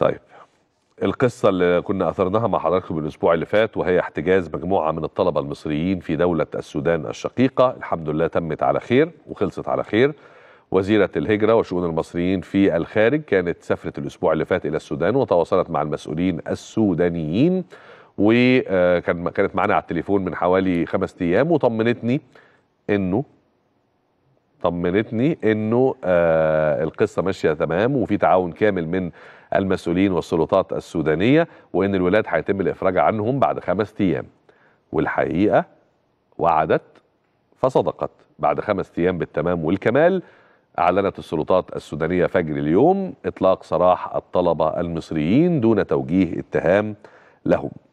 طيب القصة اللي كنا أثرناها مع حضراتكم الأسبوع اللي فات وهي احتجاز مجموعة من الطلبة المصريين في دولة السودان الشقيقة الحمد لله تمت على خير وخلصت على خير وزيرة الهجرة وشؤون المصريين في الخارج كانت سافرت الأسبوع اللي فات إلى السودان وتواصلت مع المسؤولين السودانيين وكان كانت معنا على التليفون من حوالي خمس أيام وطمنتني إنه طمنتني إنه آه القصة ماشية تمام وفي تعاون كامل من المسؤولين والسلطات السودانية وإن الولاد هيتم الإفراج عنهم بعد خمس أيام والحقيقة وعدت فصدقت بعد خمس أيام بالتمام والكمال أعلنت السلطات السودانية فجر اليوم إطلاق سراح الطلبة المصريين دون توجيه اتهام لهم